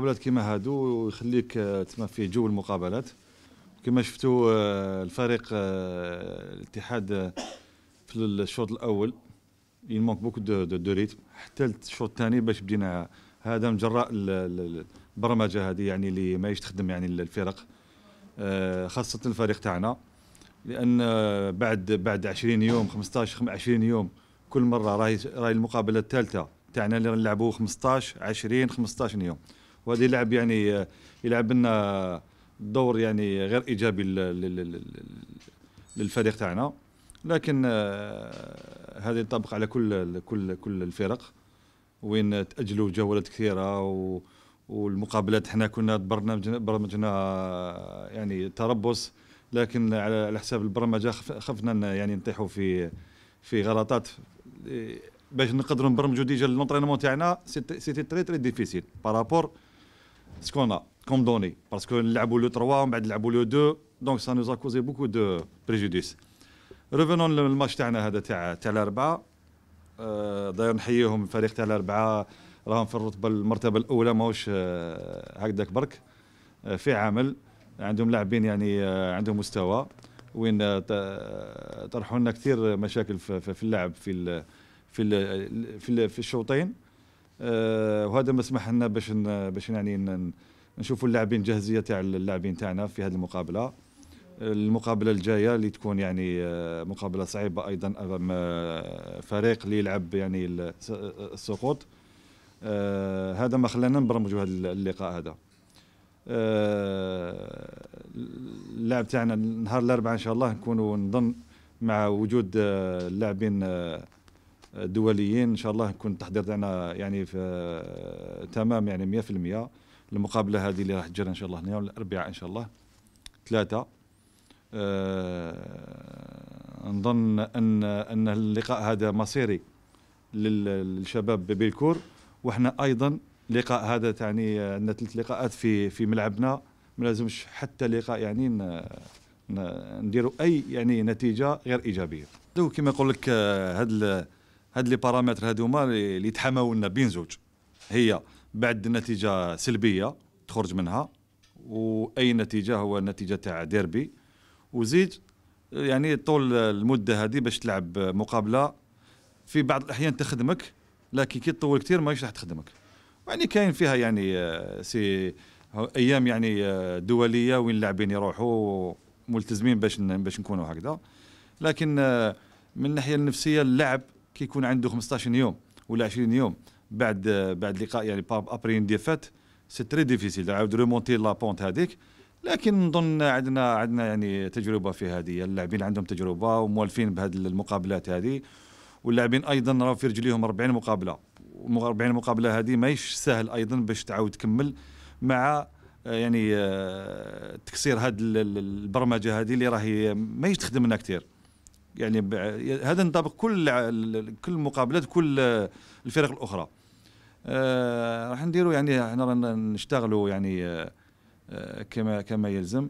مقابلات كيما هادو ويخليك آه، تما في جو المقابلات كما شفتوا آه، الفريق آه، الاتحاد في الشوط الاول il مونك بوكو دو دو de rythme حتى الشوط الثاني باش بدينا هذا من جراء البرمجه هذه يعني اللي ما تخدم يعني الفرق خاصه الفريق تاعنا لان بعد بعد 20 يوم 15 20 يوم كل مره راهي راهي المقابله الثالثه تاعنا اللي نلعبوه 15 20 15 يوم وهذا يلعب يعني يلعب لنا دور يعني غير ايجابي للفريق تاعنا لكن هذا ينطبق على كل كل كل الفرق وين تاجلوا جولات كثيره و والمقابلات حنا كنا برنامجنا برمجنا يعني تربص لكن على حساب البرمجه خفنا يعني نطيحوا في في غلطات باش نقدروا نبرمجوا ديجا لونترينمون تاعنا سيتي تري تري ديفيسيل بارابور ce qu'on a comme données. Parce que nous avons le 3, nous avons le 2, donc ça nous a causé beaucoup de préjudice. Revenons au match تاعنا هذا تاع تاع الاربعه داير نحييهم الفريق تاع الاربعه راهم في الرتبه المرتبه الاولى ماهوش هكذاك برك في عمل عندهم لاعبين يعني آه، عندهم مستوى وين آه، آه، طرحوا لنا كثير مشاكل في اللعب في في في, في الشوطين آه، وهذا ما سمح لنا باش باش يعني نشوفوا اللاعبين الجاهزيه تاع اللاعبين تاعنا في هذه المقابله المقابله الجايه اللي تكون يعني آه، مقابله صعيبه ايضا امام آه، فريق اللي يلعب يعني السقوط هذا ما خلانا نبرمجوا هذا اللقاء هذا اللاعب تاعنا نهار الاربعاء ان شاء الله نكونوا نظن مع وجود اللاعبين دوليين ان شاء الله يكون التحضير تاعنا يعني في تمام يعني 100% المقابله هذه اللي راح تجرى ان شاء الله هنا الاربعاء ان شاء الله ثلاثه أه نظن ان ان اللقاء هذا مصيري للشباب ببلكور وحنا ايضا لقاء هذا تعني عندنا ثلاث لقاءات في في ملعبنا ما لازمش حتى لقاء يعني نديروا اي يعني نتيجه غير ايجابيه كما يقول لك هذا آه، هاد لي بارامتر هادوما اللي تحماو لنا بين زوج هي بعد نتيجه سلبيه تخرج منها واي نتيجه هو نتيجه تاع ديربي وزيد يعني طول المده هذه باش تلعب مقابله في بعض الاحيان تخدمك لكن كي تطول كثير ماهيش راح تخدمك يعني كاين فيها يعني آه، سي ايام يعني آه، دوليه وين اللاعبين يروحوا ملتزمين باش باش نكونوا هكذا لكن آه، من الناحيه النفسيه اللاعب كيكون عنده 15 يوم ولا 20 يوم بعد بعد لقاء يعني ابري ان ديفات سي تري ديفيسيل عاود ريمونتي لا بونت هذيك لكن نظن عندنا عندنا يعني تجربه في هذه اللاعبين عندهم تجربه وموالفين بهذه المقابلات هذه واللاعبين ايضا راه في رجليهم 40 مقابله 40 مقابله هذه ماهيش سهل ايضا باش تعاود تكمل مع يعني آه، تكسير هذه البرمجه هذه اللي راهي ماهيش تخدمنا كثير يعني هذا ينطبق كل كل المقابلات كل الفرق الاخرى آه راح نديروا يعني احنا رانا نشتغلوا يعني آه،, آه كما كما يلزم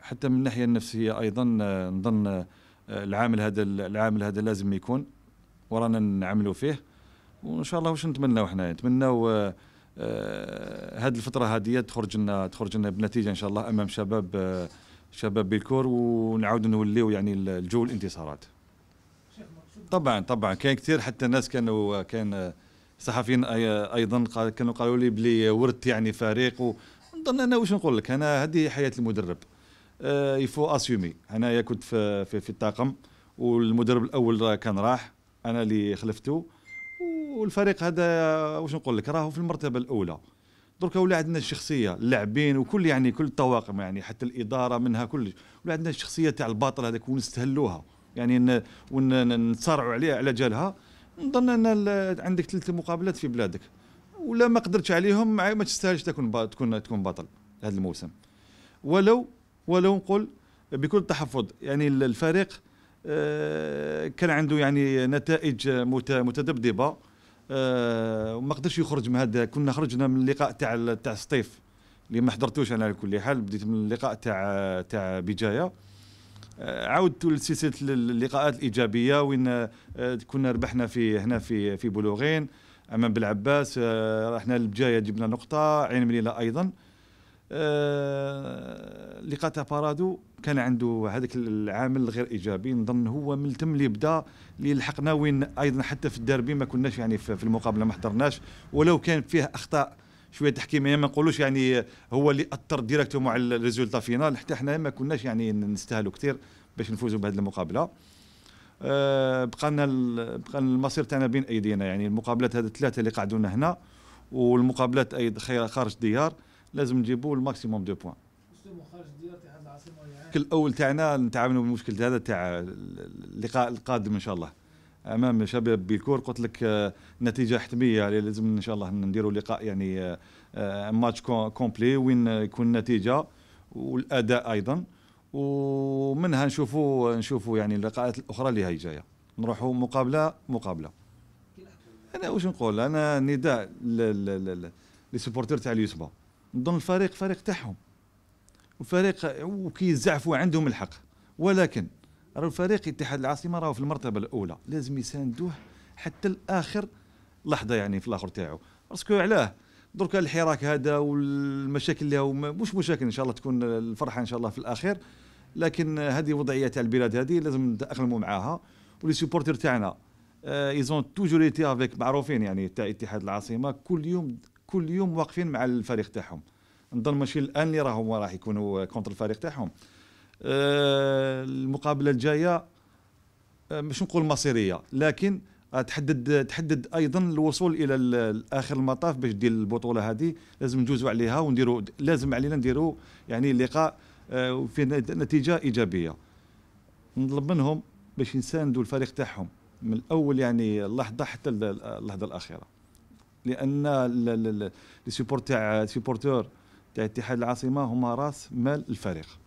حتى من الناحيه النفسيه ايضا آه نظن آه، العامل هذا العامل هذا لازم يكون ورانا نعملوا فيه وان شاء الله واش نتمناو احنا نتمناو آه، هذه الفتره هذه تخرج لنا تخرج لنا بنتيجه ان شاء الله امام شباب شباب بالكور ونعاودوا نوليو يعني الجو الانتصارات طبعا طبعا كان كثير حتى الناس كانوا كان صحفيين ايضا كانوا قالوا لي بلي ورثت يعني فريق ونظن انا واش نقول لك انا هذه حياه المدرب يفو اسيومي انايا كنت في, في, في الطاقم والمدرب الاول كان راح انا اللي خلفته والفريق هذا واش نقول لك راهو في المرتبه الاولى درك ولا عندنا الشخصيه اللاعبين وكل يعني كل الطواقم يعني حتى الاداره منها كلش ولا عندنا الشخصيه تاع الباطل هذاك ونستهلوها يعني ونتصارعوا عليها على جالها نظن ان عندك ثلاث مقابلات في بلادك ولا ما قدرتش عليهم ما تستاهلش تكون تكون تكون بطل هذا الموسم ولو ولو نقول بكل تحفظ يعني الفريق آه، كان عنده يعني نتائج متذبذبه آه، وما قدرش يخرج من هذا كنا خرجنا من اللقاء تاع تاع سطيف اللي ما حضرتوش انا على كل حال بديت من اللقاء تاع تاع بجايه آه، عاودت لسلسله اللقاءات الايجابيه وين آه، كنا ربحنا في هنا في في بلوغين امام بالعباس رحنا للبجايه جبنا نقطه عين مليله ايضا اللي آه، قاتها بارادو كان عنده هذاك العامل الغير ايجابي نظن هو ملتم اللي بدا اللي لحقنا وين ايضا حتى في الدربي ما كناش يعني في المقابله ما حضرناش ولو كان فيه اخطاء شويه تحكيميه يعني ما نقولوش يعني هو اللي اثر ديريكتوم على الريزولتا فينال حتى حنا ما كناش يعني نستاهلوا كثير باش نفوزوا بهذه المقابله أه بقى لنا بقى المصير تاعنا بين ايدينا يعني المقابلات هذه الثلاثه اللي قعدونا هنا والمقابلات ايضا خارج الديار لازم نجيبوا الماكسيموم دو بوان يعني؟ اول تاعنا نتعاملوا بالمشكل هذا تاع اللقاء القادم ان شاء الله امام شباب بيكور قلت لك آه، نتيجه حتميه يعني لازم ان شاء الله نديروا لقاء يعني آه، آه، ماتش كومبلي وين يكون النتيجه والاداء ايضا ومنها نشوفوا نشوفوا يعني اللقاءات الاخرى اللي هي جايه نروحوا مقابله مقابله انا واش نقول انا نداء لي سبورتور تاع اليوسبا نظن الفريق فريق تاعهم وفريق وكيزعفوا عندهم الحق ولكن راه الفريق اتحاد العاصمه راهو في المرتبه الاولى لازم يساندوه حتى لاخر لحظه يعني في الاخر تاعو باسكو علاه درك الحراك هذا والمشاكل اللي هو مش مشاكل ان شاء الله تكون الفرحه ان شاء الله في الاخير لكن هذه وضعيه تاع البلاد هذه لازم نتاقلموا معاها ولي سوبورتير تاعنا ايزون توجور ايتي افيك معروفين يعني تاع اتحاد العاصمه كل يوم كل يوم واقفين مع الفريق تاعهم نظن ماشي الان اللي راهم راح يكونوا كونتر الفريق تاعهم آه، المقابله الجايه آه، مش نقول مصيريه لكن تحدد تحدد ايضا الوصول الى اخر المطاف باش دير البطوله هذه لازم نجوزوا عليها ونديروا لازم علينا نديروا يعني لقاء آه، في نتيجه ايجابيه نطلب منهم باش يساندوا الفريق تاعهم من الاول يعني اللحظه حتى اللحظه الاخيره لان السيبورتر تاع اتحاد العاصمه هما راس مال الفريق